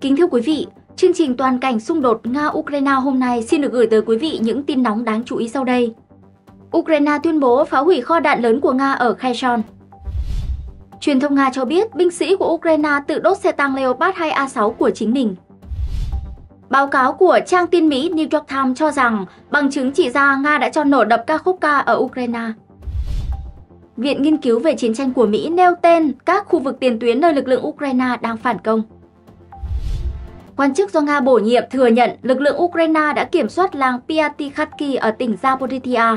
Kính thưa quý vị, chương trình toàn cảnh xung đột Nga-Ukraine hôm nay xin được gửi tới quý vị những tin nóng đáng chú ý sau đây. Ukraine tuyên bố phá hủy kho đạn lớn của Nga ở Kherson. Truyền thông Nga cho biết binh sĩ của Ukraine tự đốt xe tăng Leopard 2A6 của chính mình. Báo cáo của trang tin Mỹ New York Times cho rằng bằng chứng chỉ ra Nga đã cho nổ đập ca khúc ca ở Ukraine. Viện Nghiên cứu về chiến tranh của Mỹ nêu tên các khu vực tiền tuyến nơi lực lượng Ukraine đang phản công. Quan chức do Nga bổ nhiệm thừa nhận lực lượng Ukraine đã kiểm soát làng Piatikhatki ở tỉnh Zaporizhia.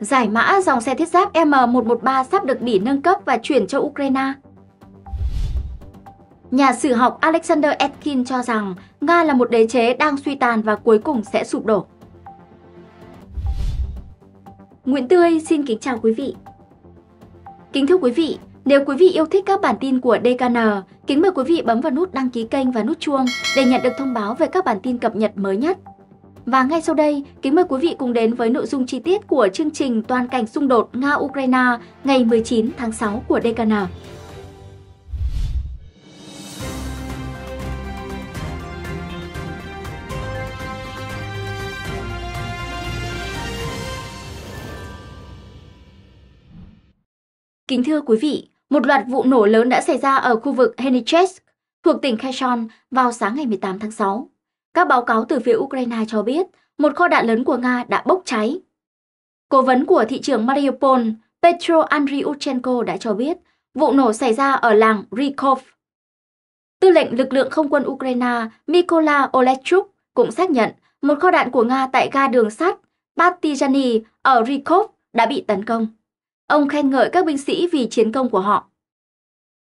Giải mã dòng xe thiết giáp M113 sắp được Bỉ nâng cấp và chuyển cho Ukraine. Nhà sử học Alexander Etkin cho rằng Nga là một đế chế đang suy tàn và cuối cùng sẽ sụp đổ. Nguyễn Tươi xin kính chào quý vị. Kính thưa quý vị, nếu quý vị yêu thích các bản tin của DKN, kính mời quý vị bấm vào nút đăng ký kênh và nút chuông để nhận được thông báo về các bản tin cập nhật mới nhất. Và ngay sau đây, kính mời quý vị cùng đến với nội dung chi tiết của chương trình Toàn cảnh xung đột Nga-Ukraine ngày 19 tháng 6 của DKN. Kính thưa quý vị, một loạt vụ nổ lớn đã xảy ra ở khu vực Henichesk thuộc tỉnh Kherson vào sáng ngày 18 tháng 6. Các báo cáo từ phía Ukraine cho biết một kho đạn lớn của Nga đã bốc cháy. Cố vấn của thị trường Mariupol Petro Andriuchenko đã cho biết vụ nổ xảy ra ở làng Rykov. Tư lệnh lực lượng không quân Ukraine Mykola Olechuk cũng xác nhận một kho đạn của Nga tại ga đường sắt Partizhany ở Rykov đã bị tấn công. Ông khen ngợi các binh sĩ vì chiến công của họ.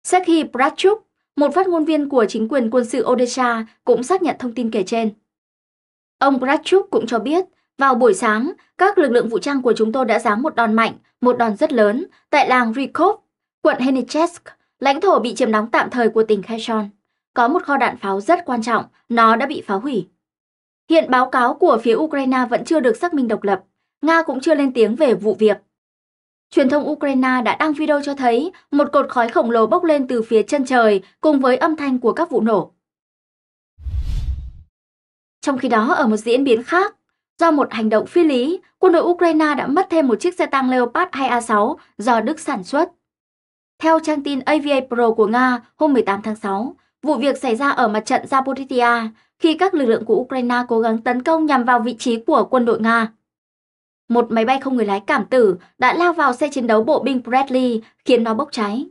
Sergei Bratchuk, một phát ngôn viên của chính quyền quân sự Odessa, cũng xác nhận thông tin kể trên. Ông Bratchuk cũng cho biết, vào buổi sáng, các lực lượng vũ trang của chúng tôi đã giáng một đòn mạnh, một đòn rất lớn, tại làng Rykov, quận Henichesk, lãnh thổ bị chiếm đóng tạm thời của tỉnh Kherson. Có một kho đạn pháo rất quan trọng, nó đã bị phá hủy. Hiện báo cáo của phía Ukraine vẫn chưa được xác minh độc lập. Nga cũng chưa lên tiếng về vụ việc. Truyền thông Ukraine đã đăng video cho thấy một cột khói khổng lồ bốc lên từ phía chân trời cùng với âm thanh của các vụ nổ. Trong khi đó, ở một diễn biến khác, do một hành động phi lý, quân đội Ukraine đã mất thêm một chiếc xe tăng Leopard 2A6 do Đức sản xuất. Theo trang tin AVA Pro của Nga hôm 18 tháng 6, vụ việc xảy ra ở mặt trận Zaporizhia khi các lực lượng của Ukraine cố gắng tấn công nhằm vào vị trí của quân đội Nga. Một máy bay không người lái cảm tử đã lao vào xe chiến đấu bộ binh Bradley khiến nó bốc cháy.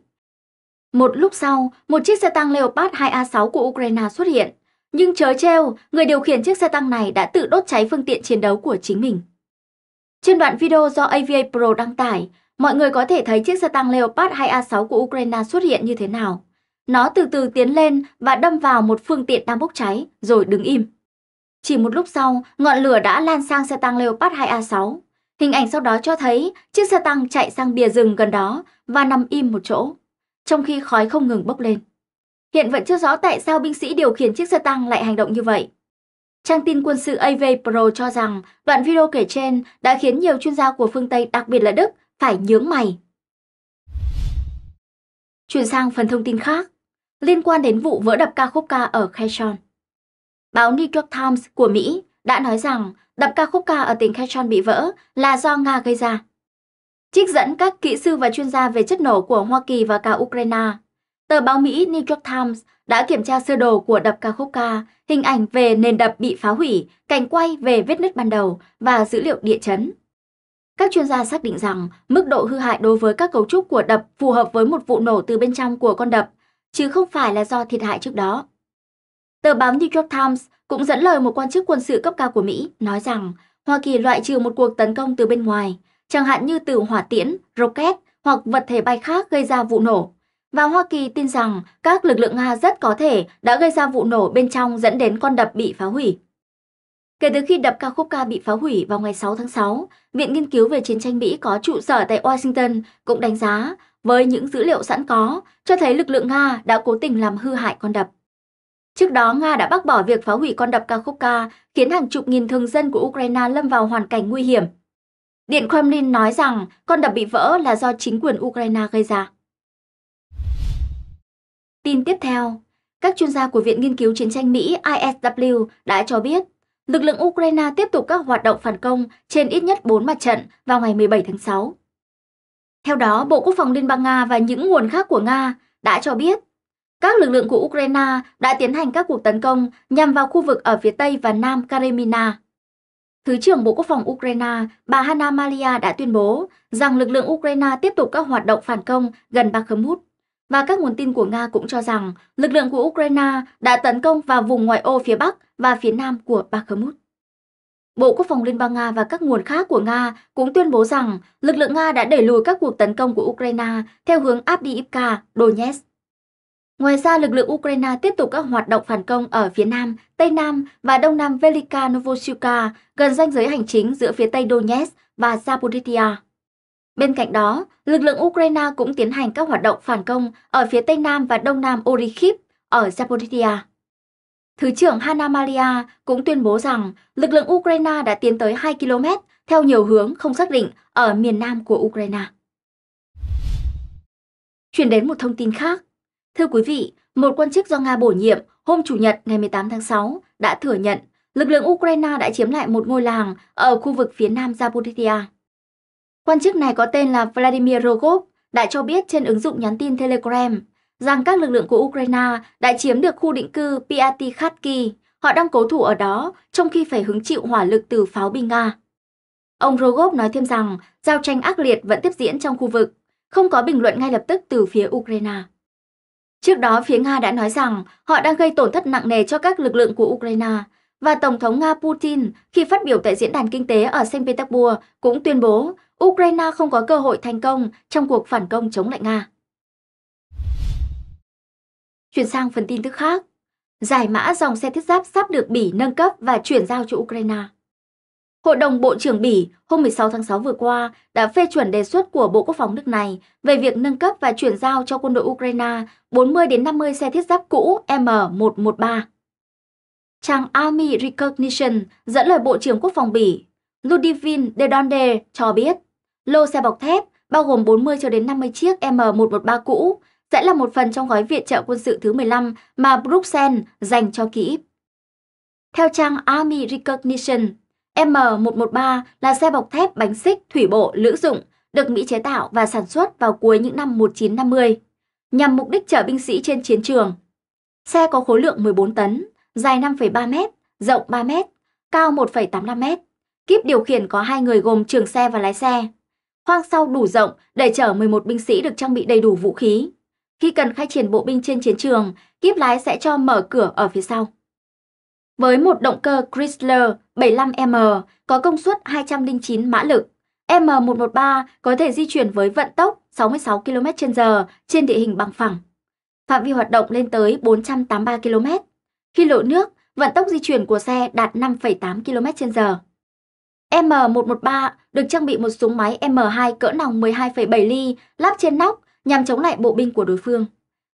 Một lúc sau, một chiếc xe tăng Leopard 2A6 của Ukraine xuất hiện. Nhưng chớ treo, người điều khiển chiếc xe tăng này đã tự đốt cháy phương tiện chiến đấu của chính mình. Trên đoạn video do AVA Pro đăng tải, mọi người có thể thấy chiếc xe tăng Leopard 2A6 của Ukraine xuất hiện như thế nào. Nó từ từ tiến lên và đâm vào một phương tiện đang bốc cháy, rồi đứng im. Chỉ một lúc sau, ngọn lửa đã lan sang xe tăng Leopard 2A6. Hình ảnh sau đó cho thấy chiếc xe tăng chạy sang bìa rừng gần đó và nằm im một chỗ, trong khi khói không ngừng bốc lên. Hiện vẫn chưa rõ tại sao binh sĩ điều khiển chiếc xe tăng lại hành động như vậy. Trang tin quân sự AV Pro cho rằng đoạn video kể trên đã khiến nhiều chuyên gia của phương Tây, đặc biệt là Đức, phải nhướng mày. Chuyển sang phần thông tin khác, liên quan đến vụ vỡ đập ca khúc ca ở Kherson. Báo New York Times của Mỹ đã nói rằng đập ca khúc ca ở tỉnh Kherson bị vỡ là do Nga gây ra. Trích dẫn các kỹ sư và chuyên gia về chất nổ của Hoa Kỳ và cả Ukraine, tờ báo Mỹ New York Times đã kiểm tra sơ đồ của đập ca khúc ca, hình ảnh về nền đập bị phá hủy, cảnh quay về vết nứt ban đầu và dữ liệu địa chấn. Các chuyên gia xác định rằng mức độ hư hại đối với các cấu trúc của đập phù hợp với một vụ nổ từ bên trong của con đập, chứ không phải là do thiệt hại trước đó. Tờ báo New York Times cũng dẫn lời một quan chức quân sự cấp cao của Mỹ nói rằng Hoa Kỳ loại trừ một cuộc tấn công từ bên ngoài, chẳng hạn như từ hỏa tiễn, rocket hoặc vật thể bay khác gây ra vụ nổ. Và Hoa Kỳ tin rằng các lực lượng Nga rất có thể đã gây ra vụ nổ bên trong dẫn đến con đập bị phá hủy. Kể từ khi đập Kakhovka bị phá hủy vào ngày 6 tháng 6, Viện Nghiên cứu về Chiến tranh Mỹ có trụ sở tại Washington cũng đánh giá, với những dữ liệu sẵn có, cho thấy lực lượng Nga đã cố tình làm hư hại con đập. Trước đó, Nga đã bác bỏ việc phá hủy con đập Kakhovka, khiến hàng chục nghìn thường dân của Ukraine lâm vào hoàn cảnh nguy hiểm. Điện Kremlin nói rằng con đập bị vỡ là do chính quyền Ukraine gây ra. Tin tiếp theo, các chuyên gia của Viện Nghiên cứu Chiến tranh Mỹ ISW đã cho biết lực lượng Ukraine tiếp tục các hoạt động phản công trên ít nhất 4 mặt trận vào ngày 17 tháng 6. Theo đó, Bộ Quốc phòng Liên bang Nga và những nguồn khác của Nga đã cho biết các lực lượng của Ukraine đã tiến hành các cuộc tấn công nhằm vào khu vực ở phía Tây và Nam Karemina. Thứ trưởng Bộ Quốc phòng Ukraine, bà Hanna Malia đã tuyên bố rằng lực lượng Ukraine tiếp tục các hoạt động phản công gần Bakhmut. Và các nguồn tin của Nga cũng cho rằng lực lượng của Ukraine đã tấn công vào vùng ngoại ô phía Bắc và phía Nam của Bakhmut. Bộ Quốc phòng Liên bang Nga và các nguồn khác của Nga cũng tuyên bố rằng lực lượng Nga đã đẩy lùi các cuộc tấn công của Ukraine theo hướng Abdiivka, Donetsk. Ngoài ra, lực lượng Ukraine tiếp tục các hoạt động phản công ở phía nam, tây nam và đông nam Velika Novosilka, gần ranh giới hành chính giữa phía tây Donetsk và Zaporizhia. Bên cạnh đó, lực lượng Ukraine cũng tiến hành các hoạt động phản công ở phía tây nam và đông nam Orikhiv ở Zaporizhia. Thứ trưởng Hanna Maria cũng tuyên bố rằng lực lượng Ukraine đã tiến tới 2 km theo nhiều hướng không xác định ở miền nam của Ukraine. Chuyển đến một thông tin khác, Thưa quý vị, một quan chức do Nga bổ nhiệm hôm Chủ nhật ngày 18 tháng 6 đã thừa nhận lực lượng Ukraine đã chiếm lại một ngôi làng ở khu vực phía nam Zaporizhia. Quan chức này có tên là Vladimir Rogov đã cho biết trên ứng dụng nhắn tin Telegram rằng các lực lượng của Ukraine đã chiếm được khu định cư Piati Họ đang cố thủ ở đó trong khi phải hứng chịu hỏa lực từ pháo binh Nga. Ông Rogov nói thêm rằng giao tranh ác liệt vẫn tiếp diễn trong khu vực, không có bình luận ngay lập tức từ phía Ukraine. Trước đó, phía Nga đã nói rằng họ đang gây tổn thất nặng nề cho các lực lượng của Ukraine, và Tổng thống Nga Putin khi phát biểu tại Diễn đàn Kinh tế ở Saint Petersburg cũng tuyên bố Ukraine không có cơ hội thành công trong cuộc phản công chống lại Nga. Chuyển sang phần tin tức khác. Giải mã dòng xe thiết giáp sắp được Bỉ nâng cấp và chuyển giao cho Ukraine. Hội đồng Bộ trưởng Bỉ hôm 16 tháng 6 vừa qua đã phê chuẩn đề xuất của Bộ Quốc phòng nước này về việc nâng cấp và chuyển giao cho quân đội Ukraine 40 đến 50 xe thiết giáp cũ M113. Trang Army Recognition dẫn lời Bộ trưởng Quốc phòng Bỉ Ludivin de Donde cho biết, lô xe bọc thép bao gồm 40 cho đến 50 chiếc M113 cũ sẽ là một phần trong gói viện trợ quân sự thứ 15 mà Bruxelles dành cho Kyiv. Theo trang Army Recognition, M113 là xe bọc thép bánh xích thủy bộ lữ dụng, được Mỹ chế tạo và sản xuất vào cuối những năm 1950, nhằm mục đích chở binh sĩ trên chiến trường. Xe có khối lượng 14 tấn, dài 5,3 m, rộng 3 m, cao 1,85 m. Kíp điều khiển có hai người gồm trường xe và lái xe. Khoang sau đủ rộng để chở 11 binh sĩ được trang bị đầy đủ vũ khí. Khi cần khai triển bộ binh trên chiến trường, kíp lái sẽ cho mở cửa ở phía sau. Với một động cơ Chrysler 75M có công suất 209 mã lực. M113 có thể di chuyển với vận tốc 66 km/h trên địa hình bằng phẳng. Phạm vi hoạt động lên tới 483 km. Khi lộ nước, vận tốc di chuyển của xe đạt 5,8 km/h. M113 được trang bị một súng máy M2 cỡ nòng 12,7 ly lắp trên nóc nhằm chống lại bộ binh của đối phương.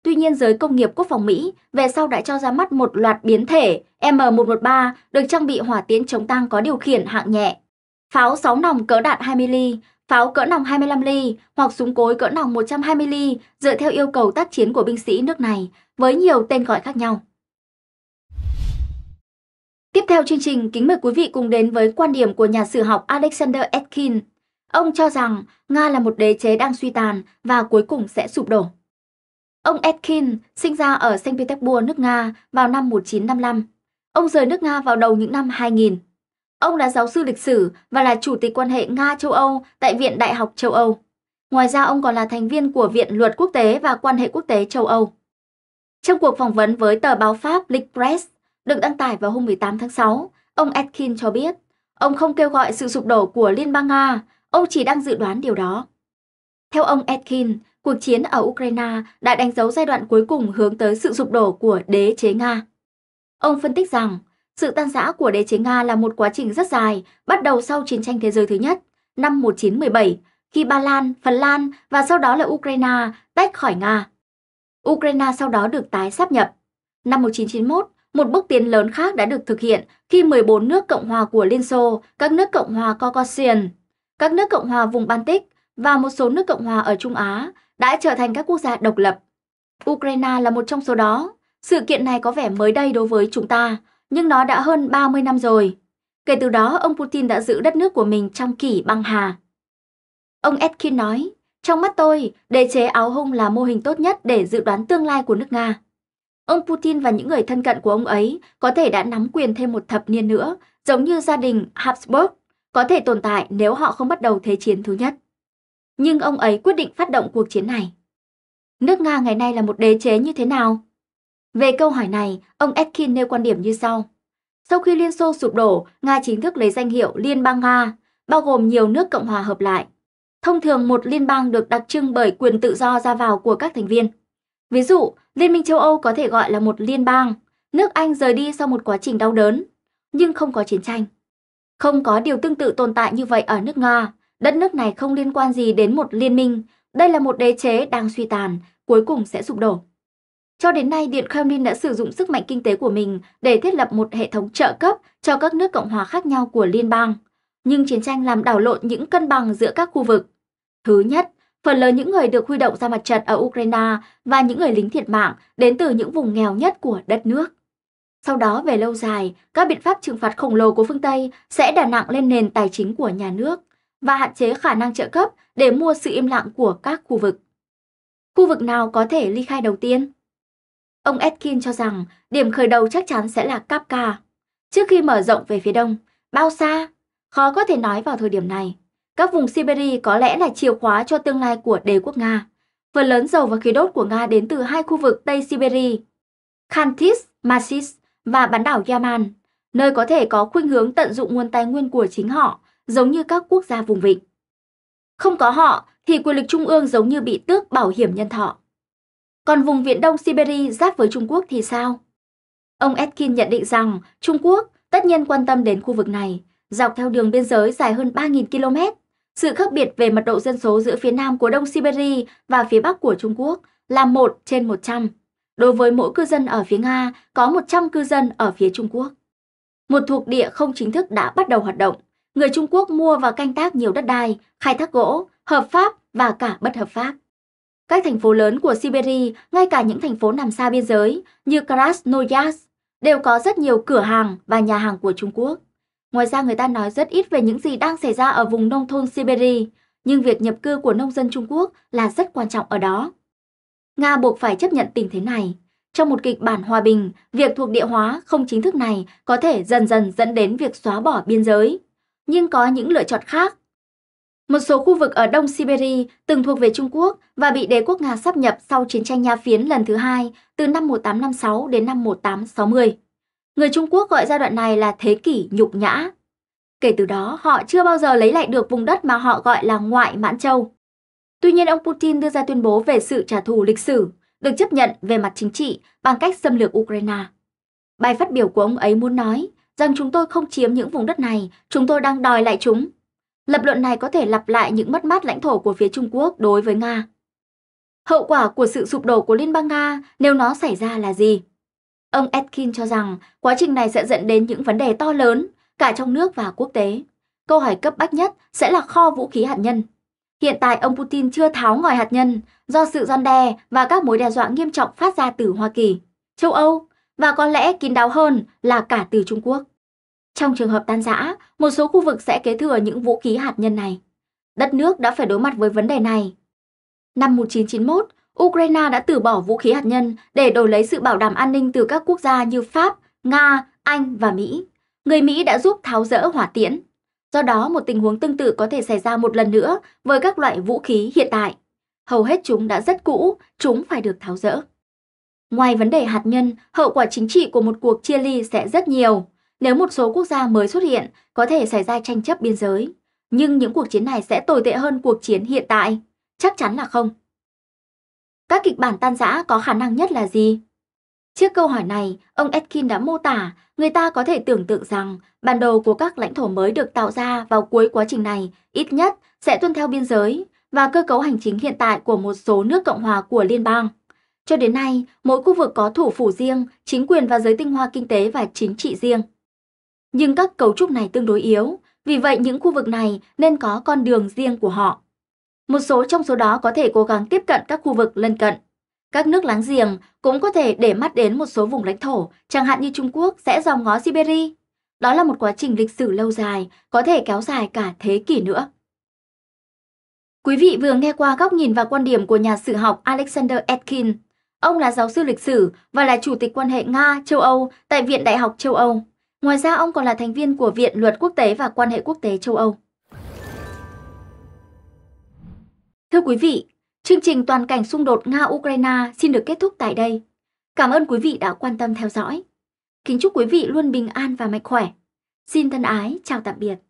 Tuy nhiên, giới công nghiệp quốc phòng Mỹ về sau đã cho ra mắt một loạt biến thể M113 được trang bị hỏa tiễn chống tăng có điều khiển hạng nhẹ. Pháo 6 nòng cỡ đạn 20 ly, pháo cỡ nòng 25 ly hoặc súng cối cỡ nòng 120 ly dựa theo yêu cầu tác chiến của binh sĩ nước này với nhiều tên gọi khác nhau. Tiếp theo chương trình, kính mời quý vị cùng đến với quan điểm của nhà sử học Alexander Etkin. Ông cho rằng Nga là một đế chế đang suy tàn và cuối cùng sẽ sụp đổ. Ông Etkin sinh ra ở Saint Petersburg, nước Nga vào năm 1955. Ông rời nước Nga vào đầu những năm 2000. Ông là giáo sư lịch sử và là chủ tịch quan hệ Nga-châu Âu tại Viện Đại học châu Âu. Ngoài ra ông còn là thành viên của Viện Luật Quốc tế và Quan hệ Quốc tế châu Âu. Trong cuộc phỏng vấn với tờ báo Pháp Lick Press được đăng tải vào hôm 18 tháng 6, ông Atkin cho biết ông không kêu gọi sự sụp đổ của Liên bang Nga, ông chỉ đang dự đoán điều đó. Theo ông Etkin, cuộc chiến ở Ukraine đã đánh dấu giai đoạn cuối cùng hướng tới sự sụp đổ của đế chế Nga. Ông phân tích rằng, sự tan rã của đế chế Nga là một quá trình rất dài, bắt đầu sau chiến tranh thế giới thứ nhất, năm 1917, khi Ba Lan, Phần Lan và sau đó là Ukraine tách khỏi Nga. Ukraine sau đó được tái sáp nhập. Năm 1991, một bước tiến lớn khác đã được thực hiện khi 14 nước Cộng hòa của Liên Xô, các nước Cộng hòa Caucasian, các nước Cộng hòa vùng Baltic và một số nước Cộng hòa ở Trung Á đã trở thành các quốc gia độc lập. Ukraine là một trong số đó. Sự kiện này có vẻ mới đây đối với chúng ta, nhưng nó đã hơn 30 năm rồi. Kể từ đó, ông Putin đã giữ đất nước của mình trong kỷ băng hà. Ông Etkin nói, trong mắt tôi, đế chế áo hung là mô hình tốt nhất để dự đoán tương lai của nước Nga. Ông Putin và những người thân cận của ông ấy có thể đã nắm quyền thêm một thập niên nữa, giống như gia đình Habsburg, có thể tồn tại nếu họ không bắt đầu Thế chiến thứ nhất nhưng ông ấy quyết định phát động cuộc chiến này. Nước Nga ngày nay là một đế chế như thế nào? Về câu hỏi này, ông Etkin nêu quan điểm như sau. Sau khi Liên Xô sụp đổ, Nga chính thức lấy danh hiệu Liên bang Nga, bao gồm nhiều nước Cộng hòa hợp lại. Thông thường một liên bang được đặc trưng bởi quyền tự do ra vào của các thành viên. Ví dụ, Liên minh châu Âu có thể gọi là một liên bang. Nước Anh rời đi sau một quá trình đau đớn, nhưng không có chiến tranh. Không có điều tương tự tồn tại như vậy ở nước Nga. Đất nước này không liên quan gì đến một liên minh, đây là một đế chế đang suy tàn, cuối cùng sẽ sụp đổ. Cho đến nay, Điện Kremlin đã sử dụng sức mạnh kinh tế của mình để thiết lập một hệ thống trợ cấp cho các nước Cộng hòa khác nhau của liên bang. Nhưng chiến tranh làm đảo lộn những cân bằng giữa các khu vực. Thứ nhất, phần lớn những người được huy động ra mặt trận ở Ukraine và những người lính thiệt mạng đến từ những vùng nghèo nhất của đất nước. Sau đó về lâu dài, các biện pháp trừng phạt khổng lồ của phương Tây sẽ đà nặng lên nền tài chính của nhà nước và hạn chế khả năng trợ cấp để mua sự im lặng của các khu vực. Khu vực nào có thể ly khai đầu tiên? Ông Etkin cho rằng điểm khởi đầu chắc chắn sẽ là Kapka. Trước khi mở rộng về phía đông, bao xa? Khó có thể nói vào thời điểm này. Các vùng Siberia có lẽ là chìa khóa cho tương lai của đế quốc Nga. Phần lớn dầu và khí đốt của Nga đến từ hai khu vực Tây Siberia, Khantis, Masis và bán đảo Yaman, nơi có thể có khuynh hướng tận dụng nguồn tài nguyên của chính họ giống như các quốc gia vùng vịnh. Không có họ thì quyền lực trung ương giống như bị tước bảo hiểm nhân thọ. Còn vùng Viễn Đông Siberia giáp với Trung Quốc thì sao? Ông Etkin nhận định rằng Trung Quốc tất nhiên quan tâm đến khu vực này, dọc theo đường biên giới dài hơn 3.000 km. Sự khác biệt về mật độ dân số giữa phía nam của Đông Siberia và phía bắc của Trung Quốc là 1 trên 100. Đối với mỗi cư dân ở phía Nga, có 100 cư dân ở phía Trung Quốc. Một thuộc địa không chính thức đã bắt đầu hoạt động người Trung Quốc mua và canh tác nhiều đất đai, khai thác gỗ, hợp pháp và cả bất hợp pháp. Các thành phố lớn của Siberia, ngay cả những thành phố nằm xa biên giới như Krasnoyarsk, đều có rất nhiều cửa hàng và nhà hàng của Trung Quốc. Ngoài ra người ta nói rất ít về những gì đang xảy ra ở vùng nông thôn Siberia, nhưng việc nhập cư của nông dân Trung Quốc là rất quan trọng ở đó. Nga buộc phải chấp nhận tình thế này. Trong một kịch bản hòa bình, việc thuộc địa hóa không chính thức này có thể dần dần dẫn đến việc xóa bỏ biên giới nhưng có những lựa chọn khác. Một số khu vực ở Đông Siberia từng thuộc về Trung Quốc và bị đế quốc Nga sắp nhập sau chiến tranh Nha phiến lần thứ hai từ năm 1856 đến năm 1860. Người Trung Quốc gọi giai đoạn này là thế kỷ nhục nhã. Kể từ đó, họ chưa bao giờ lấy lại được vùng đất mà họ gọi là Ngoại Mãn Châu. Tuy nhiên, ông Putin đưa ra tuyên bố về sự trả thù lịch sử, được chấp nhận về mặt chính trị bằng cách xâm lược Ukraine. Bài phát biểu của ông ấy muốn nói, rằng chúng tôi không chiếm những vùng đất này, chúng tôi đang đòi lại chúng. Lập luận này có thể lặp lại những mất mát lãnh thổ của phía Trung Quốc đối với Nga. Hậu quả của sự sụp đổ của Liên bang Nga nếu nó xảy ra là gì? Ông Etkin cho rằng quá trình này sẽ dẫn đến những vấn đề to lớn cả trong nước và quốc tế. Câu hỏi cấp bách nhất sẽ là kho vũ khí hạt nhân. Hiện tại ông Putin chưa tháo ngòi hạt nhân do sự gian đe và các mối đe dọa nghiêm trọng phát ra từ Hoa Kỳ, châu Âu và có lẽ kín đáo hơn là cả từ Trung Quốc. Trong trường hợp tan rã, một số khu vực sẽ kế thừa những vũ khí hạt nhân này. Đất nước đã phải đối mặt với vấn đề này. Năm 1991, Ukraine đã từ bỏ vũ khí hạt nhân để đổi lấy sự bảo đảm an ninh từ các quốc gia như Pháp, Nga, Anh và Mỹ. Người Mỹ đã giúp tháo rỡ hỏa tiễn. Do đó, một tình huống tương tự có thể xảy ra một lần nữa với các loại vũ khí hiện tại. Hầu hết chúng đã rất cũ, chúng phải được tháo rỡ. Ngoài vấn đề hạt nhân, hậu quả chính trị của một cuộc chia ly sẽ rất nhiều. Nếu một số quốc gia mới xuất hiện, có thể xảy ra tranh chấp biên giới. Nhưng những cuộc chiến này sẽ tồi tệ hơn cuộc chiến hiện tại. Chắc chắn là không. Các kịch bản tan rã có khả năng nhất là gì? Trước câu hỏi này, ông Etkin đã mô tả người ta có thể tưởng tượng rằng bản đồ của các lãnh thổ mới được tạo ra vào cuối quá trình này ít nhất sẽ tuân theo biên giới và cơ cấu hành chính hiện tại của một số nước Cộng hòa của liên bang. Cho đến nay, mỗi khu vực có thủ phủ riêng, chính quyền và giới tinh hoa kinh tế và chính trị riêng nhưng các cấu trúc này tương đối yếu, vì vậy những khu vực này nên có con đường riêng của họ. Một số trong số đó có thể cố gắng tiếp cận các khu vực lân cận. Các nước láng giềng cũng có thể để mắt đến một số vùng lãnh thổ, chẳng hạn như Trung Quốc sẽ dòm ngó Siberia. Đó là một quá trình lịch sử lâu dài, có thể kéo dài cả thế kỷ nữa. Quý vị vừa nghe qua góc nhìn và quan điểm của nhà sử học Alexander Etkin. Ông là giáo sư lịch sử và là chủ tịch quan hệ Nga-châu Âu tại Viện Đại học châu Âu. Ngoài ra, ông còn là thành viên của Viện Luật Quốc tế và Quan hệ Quốc tế châu Âu. Thưa quý vị, chương trình toàn cảnh xung đột Nga-Ukraine xin được kết thúc tại đây. Cảm ơn quý vị đã quan tâm theo dõi. Kính chúc quý vị luôn bình an và mạnh khỏe. Xin thân ái, chào tạm biệt.